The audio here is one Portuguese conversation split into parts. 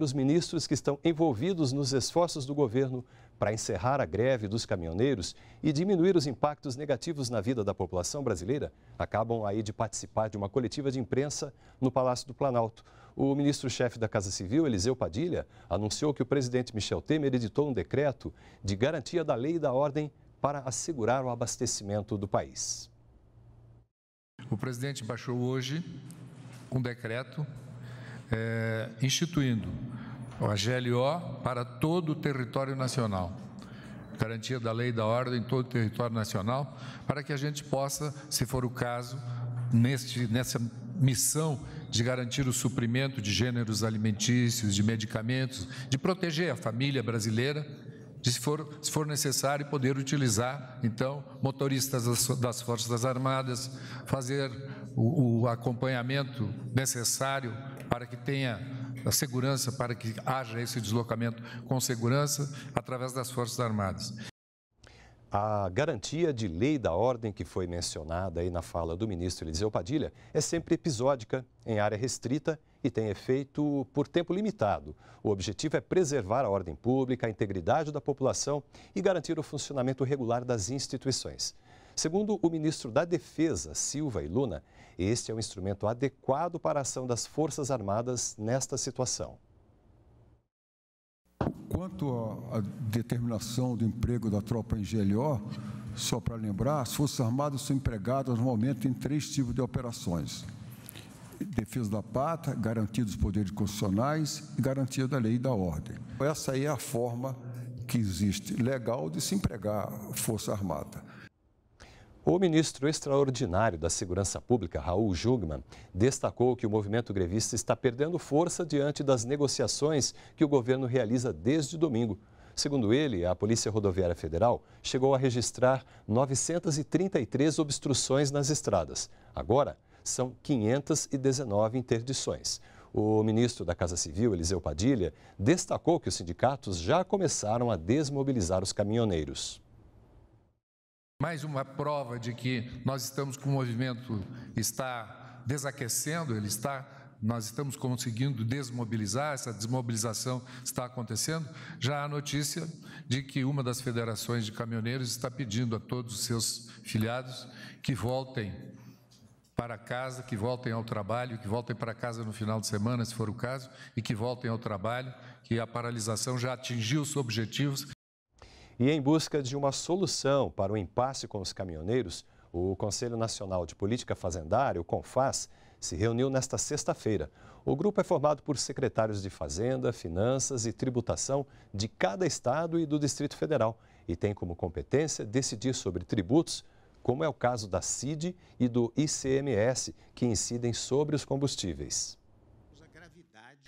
Os ministros que estão envolvidos nos esforços do governo para encerrar a greve dos caminhoneiros e diminuir os impactos negativos na vida da população brasileira acabam aí de participar de uma coletiva de imprensa no Palácio do Planalto. O ministro-chefe da Casa Civil, Eliseu Padilha, anunciou que o presidente Michel Temer editou um decreto de garantia da lei e da ordem para assegurar o abastecimento do país. O presidente baixou hoje um decreto é, instituindo a GLO para todo o território nacional garantia da lei e da ordem em todo o território nacional, para que a gente possa, se for o caso, neste, nessa missão de garantir o suprimento de gêneros alimentícios, de medicamentos, de proteger a família brasileira, de se for, se for necessário poder utilizar, então, motoristas das, das Forças Armadas, fazer o, o acompanhamento necessário para que tenha a segurança, para que haja esse deslocamento com segurança através das Forças Armadas. A garantia de lei da ordem que foi mencionada aí na fala do ministro Eliseu Padilha é sempre episódica, em área restrita e tem efeito por tempo limitado. O objetivo é preservar a ordem pública, a integridade da população e garantir o funcionamento regular das instituições. Segundo o ministro da Defesa, Silva e Luna, este é um instrumento adequado para a ação das Forças Armadas nesta situação. Quanto à determinação do emprego da tropa em GLO, só para lembrar, as Forças Armadas são empregadas normalmente em três tipos de operações: defesa da pátria, garantia dos poderes constitucionais e garantia da lei e da ordem. Essa aí é a forma que existe legal de se empregar Força Armada. O ministro extraordinário da Segurança Pública, Raul Jungmann destacou que o movimento grevista está perdendo força diante das negociações que o governo realiza desde domingo. Segundo ele, a Polícia Rodoviária Federal chegou a registrar 933 obstruções nas estradas. Agora, são 519 interdições. O ministro da Casa Civil, Eliseu Padilha, destacou que os sindicatos já começaram a desmobilizar os caminhoneiros mais uma prova de que nós estamos com o movimento está desaquecendo, ele está nós estamos conseguindo desmobilizar, essa desmobilização está acontecendo. Já há notícia de que uma das federações de caminhoneiros está pedindo a todos os seus filiados que voltem para casa, que voltem ao trabalho, que voltem para casa no final de semana, se for o caso, e que voltem ao trabalho, que a paralisação já atingiu os objetivos e em busca de uma solução para o impasse com os caminhoneiros, o Conselho Nacional de Política Fazendária, o CONFAS, se reuniu nesta sexta-feira. O grupo é formado por secretários de Fazenda, Finanças e Tributação de cada estado e do Distrito Federal e tem como competência decidir sobre tributos, como é o caso da CID e do ICMS, que incidem sobre os combustíveis.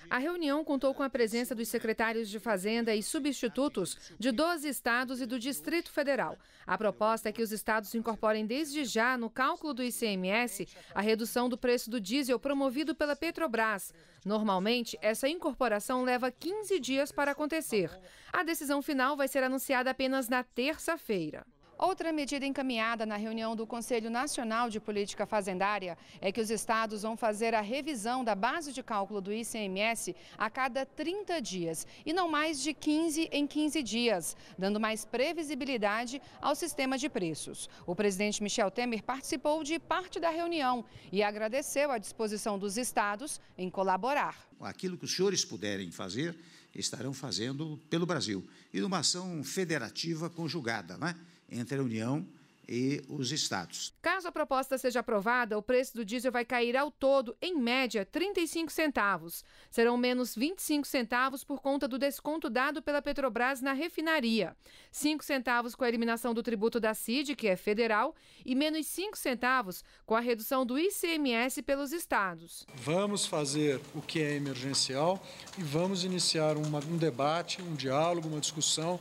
A reunião contou com a presença dos secretários de Fazenda e substitutos de 12 estados e do Distrito Federal. A proposta é que os estados incorporem desde já no cálculo do ICMS a redução do preço do diesel promovido pela Petrobras. Normalmente, essa incorporação leva 15 dias para acontecer. A decisão final vai ser anunciada apenas na terça-feira. Outra medida encaminhada na reunião do Conselho Nacional de Política Fazendária é que os estados vão fazer a revisão da base de cálculo do ICMS a cada 30 dias e não mais de 15 em 15 dias, dando mais previsibilidade ao sistema de preços. O presidente Michel Temer participou de parte da reunião e agradeceu a disposição dos estados em colaborar. Aquilo que os senhores puderem fazer, estarão fazendo pelo Brasil e numa ação federativa conjugada, né? entre a União e os estados. Caso a proposta seja aprovada, o preço do diesel vai cair ao todo, em média, 35 centavos. Serão menos 25 centavos por conta do desconto dado pela Petrobras na refinaria. 5 centavos com a eliminação do tributo da CID, que é federal, e menos 5 centavos com a redução do ICMS pelos estados. Vamos fazer o que é emergencial e vamos iniciar uma, um debate, um diálogo, uma discussão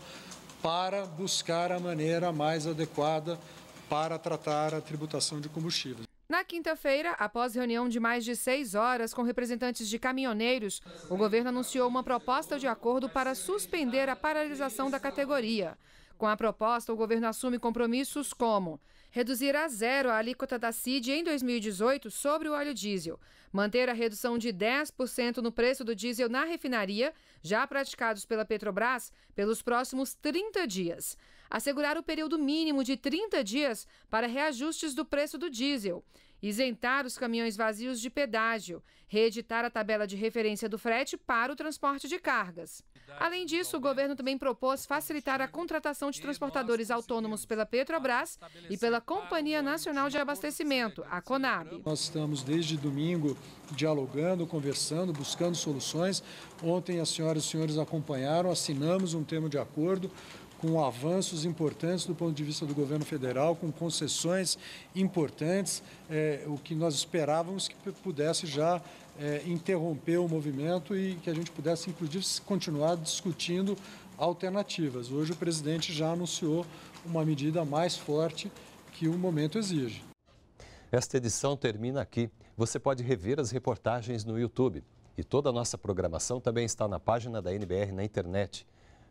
para buscar a maneira mais adequada para tratar a tributação de combustíveis. Na quinta-feira, após reunião de mais de seis horas com representantes de caminhoneiros, o governo anunciou uma proposta de acordo para suspender a paralisação da categoria. Com a proposta, o governo assume compromissos como reduzir a zero a alíquota da CID em 2018 sobre o óleo diesel, manter a redução de 10% no preço do diesel na refinaria, já praticados pela Petrobras, pelos próximos 30 dias, assegurar o período mínimo de 30 dias para reajustes do preço do diesel isentar os caminhões vazios de pedágio, reeditar a tabela de referência do frete para o transporte de cargas. Além disso, o né? governo também propôs tá facilitar a contratação de transportadores autônomos pela Petrobras e pela Companhia Nacional de Abastecimento, a Conab. Nós estamos desde domingo dialogando, conversando, buscando soluções. Ontem as senhoras e os senhores acompanharam, assinamos um termo de acordo com avanços importantes do ponto de vista do governo federal, com concessões importantes, é, o que nós esperávamos que pudesse já é, interromper o movimento e que a gente pudesse, inclusive, continuar discutindo alternativas. Hoje o presidente já anunciou uma medida mais forte que o momento exige. Esta edição termina aqui. Você pode rever as reportagens no YouTube. E toda a nossa programação também está na página da NBR na internet